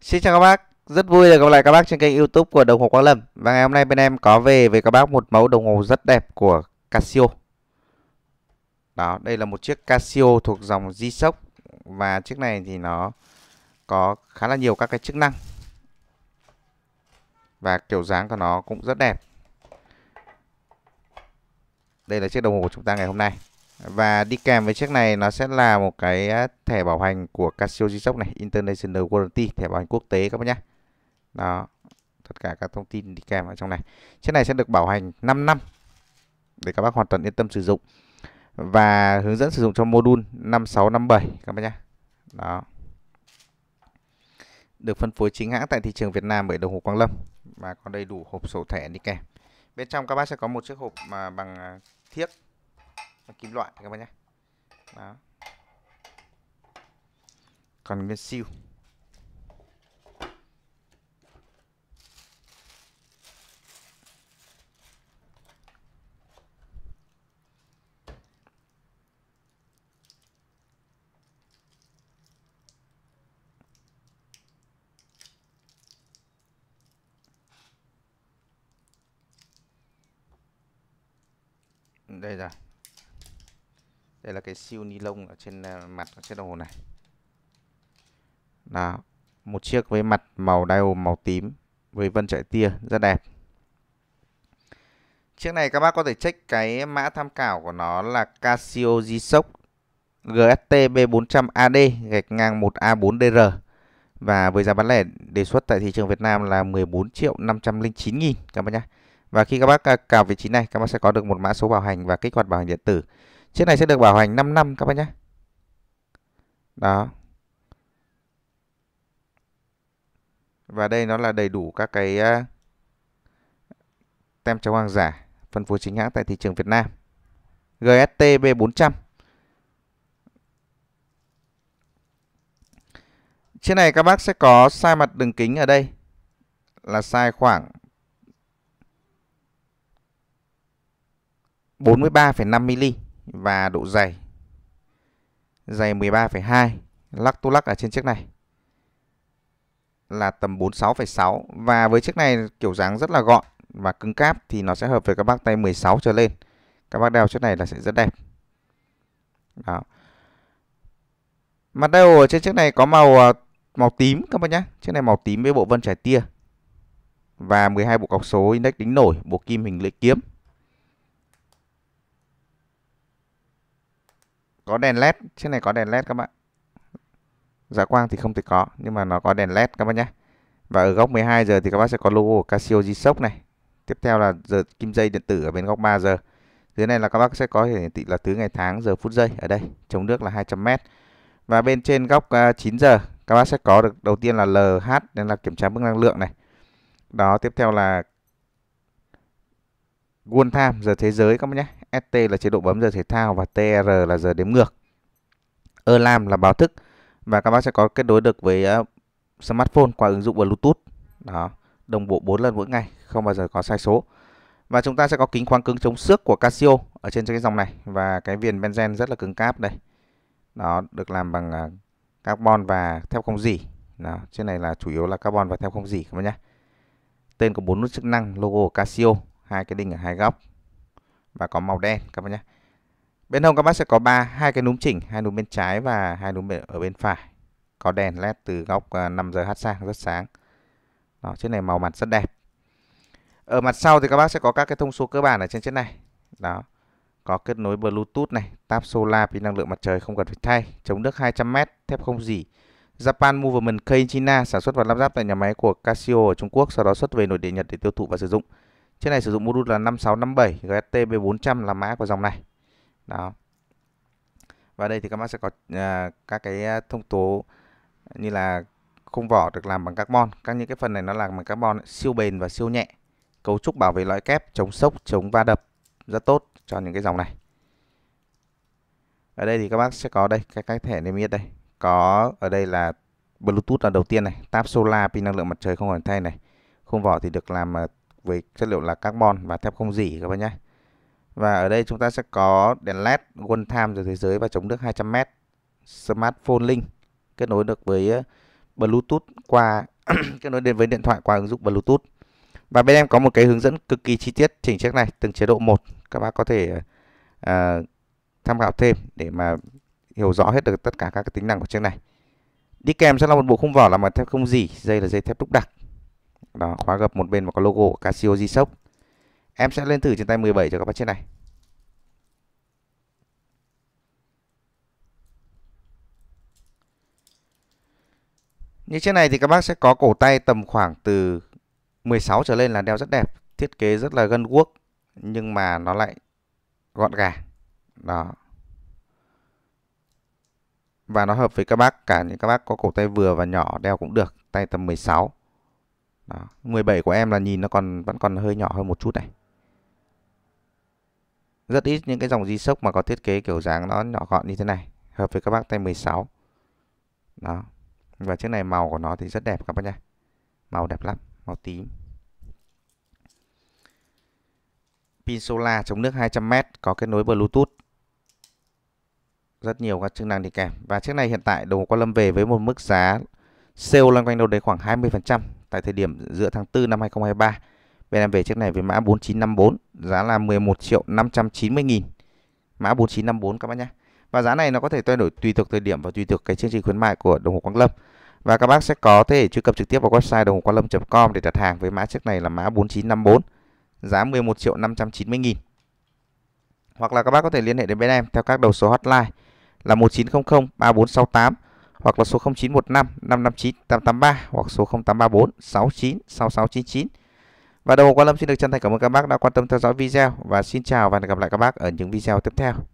Xin chào các bác, rất vui được gặp lại các bác trên kênh YouTube của đồng hồ Quang Lâm. Và ngày hôm nay bên em có về với các bác một mẫu đồng hồ rất đẹp của Casio. Đó, đây là một chiếc Casio thuộc dòng G-Shock và chiếc này thì nó có khá là nhiều các cái chức năng. Và kiểu dáng của nó cũng rất đẹp. Đây là chiếc đồng hồ của chúng ta ngày hôm nay. Và đi kèm với chiếc này nó sẽ là một cái thẻ bảo hành của Casio G-Shock này, International Warranty, thẻ bảo hành quốc tế các bác nhé. Đó, tất cả các thông tin đi kèm ở trong này. Chiếc này sẽ được bảo hành 5 năm để các bác hoàn toàn yên tâm sử dụng. Và hướng dẫn sử dụng cho module 5657 các bác nhé. Đó. Được phân phối chính hãng tại thị trường Việt Nam bởi Đồng Hồ Quang Lâm và có đầy đủ hộp sổ thẻ đi kèm. Bên trong các bác sẽ có một chiếc hộp mà bằng à, thiếc là kim loại các bạn nhé đó còn nguyên siêu đây rồi đây là cái siêu ni lông ở trên ờ, mặt ở trên đồng hồ này là một chiếc với mặt màu dial màu tím với vân chạy tia rất đẹp chiếc này các bác có thể check cái mã tham khảo của nó là Casio G-Shock GST B400AD gạch ngang 1A4DR và với giá bán lẻ đề xuất tại thị trường Việt Nam là 14 triệu 509 nghìn các bác nhé. Và khi các bác à, cào vị trí này, các bác sẽ có được một mã số bảo hành và kích hoạt bảo hành điện tử. Chiếc này sẽ được bảo hành 5 năm các bác nhé. Đó. Và đây nó là đầy đủ các cái tem chống hàng giả phân phối chính hãng tại thị trường Việt Nam. GST B400. Chiếc này các bác sẽ có sai mặt đường kính ở đây là sai khoảng 43,5 mm và độ dày dày 13,2 lắc tu lắc ở trên chiếc này là tầm 46,6 và với chiếc này kiểu dáng rất là gọn và cứng cáp thì nó sẽ hợp với các bác tay 16 trở lên các bác đeo chiếc này là sẽ rất đẹp đó mặt đeo ở trên chiếc này có màu ờ, màu tím các bác nhé chiếc này màu tím với bộ vân trải tia và 12 bộ cọc số index đính nổi bộ kim hình lưỡi kiếm có đèn led chiếc này có đèn led các bạn giá dạ quang thì không thể có nhưng mà nó có đèn led các bạn nhé và ở góc 12 giờ thì các bác sẽ có logo của Casio G-Shock này tiếp theo là giờ kim dây điện tử ở bên góc 3 giờ dưới này là các bác sẽ có hiển thị là thứ ngày tháng giờ phút giây ở đây chống nước là 200m và bên trên góc 9 à, giờ các bác sẽ có được đầu tiên là LH nên là kiểm tra mức năng lượng này đó tiếp theo là World giờ thế giới các bác nhé ST là chế độ bấm giờ thể thao và TR là giờ đếm ngược. Alarm là báo thức và các bác sẽ có kết nối được với ờ, smartphone qua ứng dụng Bluetooth. Đó, đồng bộ 4 lần mỗi ngày, không bao giờ có sai số. Và chúng ta sẽ có kính khoáng cứng chống xước của Casio ở trên cái dòng này và cái viền benzen rất là cứng cáp đây. Đó, được làm bằng ờ, carbon và thép không rỉ. Đó, trên này là chủ yếu là carbon và thép không rỉ các bác nhé. Tên có bốn nút chức năng, logo Casio, hai cái đinh ở hai góc và có màu đen các bác nhé bên hông các bác sẽ có ba hai cái núm chỉnh hai núm bên trái và hai núm ở bên phải có đèn led từ góc 5 à, giờ hát sang rất sáng đó chiếc này màu mặt rất đẹp ở mặt sau thì các bác sẽ có các cái thông số cơ bản ở trên chiếc này đó có kết nối Bluetooth này, táp solar pin năng lượng mặt trời không cần phải thay, chống nước 200m, thép không dỉ. Japan Movement K China sản xuất và lắp ráp tại nhà máy của Casio ở Trung Quốc, sau đó xuất về nội địa Nhật để tiêu thụ và sử dụng. Chiếc này sử dụng module là 5657 GST-B400 là mã của dòng này. Đó. Và đây thì các bác sẽ có uh, các cái à, thông tố như là khung vỏ được làm bằng carbon. Các những cái phần này nó làm bằng carbon siêu bền và siêu nhẹ. Cấu trúc bảo vệ lõi kép, chống sốc, chống va đập rất tốt cho những cái dòng này. Ở đây thì các bác sẽ có đây các cái thẻ niêm yết đây. Có ở đây là Bluetooth là đầu tiên này, tab solar pin năng lượng mặt trời không hoàn thay này. Khung vỏ thì được làm à, với chất liệu là carbon và thép không dỉ các bạn nhé. Và ở đây chúng ta sẽ có đèn LED one time từ thế giới và chống nước 200m, smartphone link kết nối được với ờ, Bluetooth qua kết nối đến với điện thoại qua ứng dụng Bluetooth. Và bên em có một cái hướng dẫn cực kỳ chi tiết chỉnh chiếc này từng chế độ một, các bác có thể à, tham khảo thêm để mà hiểu rõ hết được tất cả các cái tính năng của chiếc này. Đi kèm sẽ là một bộ khung vỏ làm bằng thép không dỉ dây là dây thép đúc đặc đó khóa gập một bên và có logo của Casio G-Shock em sẽ lên thử trên tay 17 cho các bác trên này Như chiếc này thì các bác sẽ có cổ tay tầm khoảng từ 16 trở lên là đeo rất đẹp, thiết kế rất là gân guốc nhưng mà nó lại gọn gà. Đó. Và nó hợp với các bác cả những các bác có cổ tay vừa và nhỏ đeo cũng được, tay tầm 16. Đó. 17 của em là nhìn nó còn vẫn còn hơi nhỏ hơn một chút này rất ít những cái dòng di sốc mà có thiết kế kiểu dáng nó nhỏ gọn như thế này hợp với các bác tay 16 đó và chiếc này màu của nó thì rất đẹp các bác nha màu đẹp lắm màu tím pin solar chống nước 200m có kết nối bluetooth rất nhiều các chức năng đi kèm và chiếc này hiện tại đồ qua lâm về với một mức giá sale loanh quanh đâu đấy khoảng 20% tại thời điểm giữa tháng 4 năm 2023. Bên em về chiếc này với mã 4954, giá là 11 triệu 590 nghìn. Mã 4954 các bác nhé. Và giá này nó có thể thay đổi tùy thuộc thời điểm và tùy thuộc cái chương trình khuyến mại của đồng hồ Quang Lâm. Và các bác sẽ có thể truy cập trực tiếp vào website đồng hồ quang lâm.com để đặt hàng với mã chiếc này là mã 4954, giá 11 triệu 590 nghìn. Hoặc là các bác có thể liên hệ đến bên em theo các đầu số hotline là 1900 3468 hoặc là số 0915 559 883 hoặc số 0834 69 6699. Và đầu Quang Lâm xin được chân thành cảm ơn các bác đã quan tâm theo dõi video và xin chào và hẹn gặp lại các bác ở những video tiếp theo.